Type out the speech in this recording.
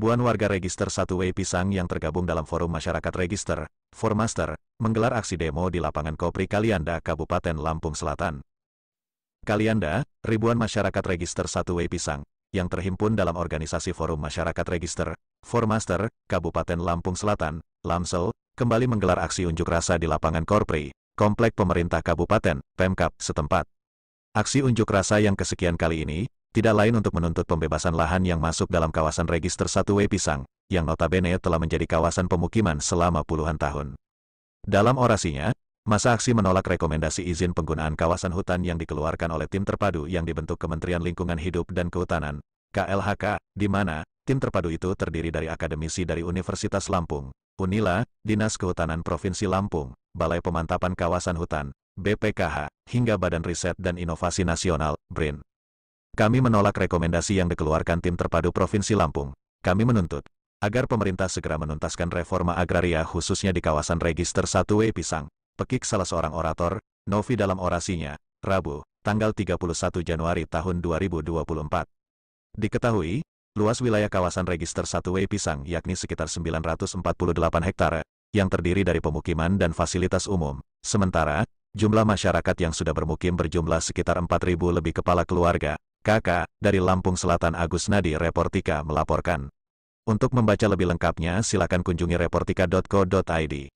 ribuan warga register 1W Pisang yang tergabung dalam Forum Masyarakat Register, Formaster, menggelar aksi demo di lapangan Kopri Kalianda, Kabupaten Lampung Selatan. Kalianda, ribuan masyarakat register 1W Pisang, yang terhimpun dalam organisasi Forum Masyarakat Register, Formaster, Kabupaten Lampung Selatan, Lamsel, kembali menggelar aksi unjuk rasa di lapangan Korpri, Komplek Pemerintah Kabupaten, Pemkap, setempat. Aksi unjuk rasa yang kesekian kali ini, tidak lain untuk menuntut pembebasan lahan yang masuk dalam kawasan register 1W yang notabene telah menjadi kawasan pemukiman selama puluhan tahun. Dalam orasinya, masa aksi menolak rekomendasi izin penggunaan kawasan hutan yang dikeluarkan oleh tim terpadu yang dibentuk Kementerian Lingkungan Hidup dan Kehutanan, KLHK, di mana tim terpadu itu terdiri dari akademisi dari Universitas Lampung, UNILA, Dinas Kehutanan Provinsi Lampung, Balai Pemantapan Kawasan Hutan, BPKH, hingga Badan Riset dan Inovasi Nasional, BRIN. Kami menolak rekomendasi yang dikeluarkan tim terpadu Provinsi Lampung. Kami menuntut agar pemerintah segera menuntaskan reforma agraria khususnya di kawasan register 1W Pisang. Pekik salah seorang orator, Novi dalam orasinya, Rabu, tanggal 31 Januari tahun 2024. Diketahui, luas wilayah kawasan register 1W Pisang yakni sekitar 948 hektare, yang terdiri dari pemukiman dan fasilitas umum. Sementara, jumlah masyarakat yang sudah bermukim berjumlah sekitar 4.000 lebih kepala keluarga, Kakak, dari Lampung Selatan Agus Nadi Reportika melaporkan. Untuk membaca lebih lengkapnya silakan kunjungi reportika.co.id.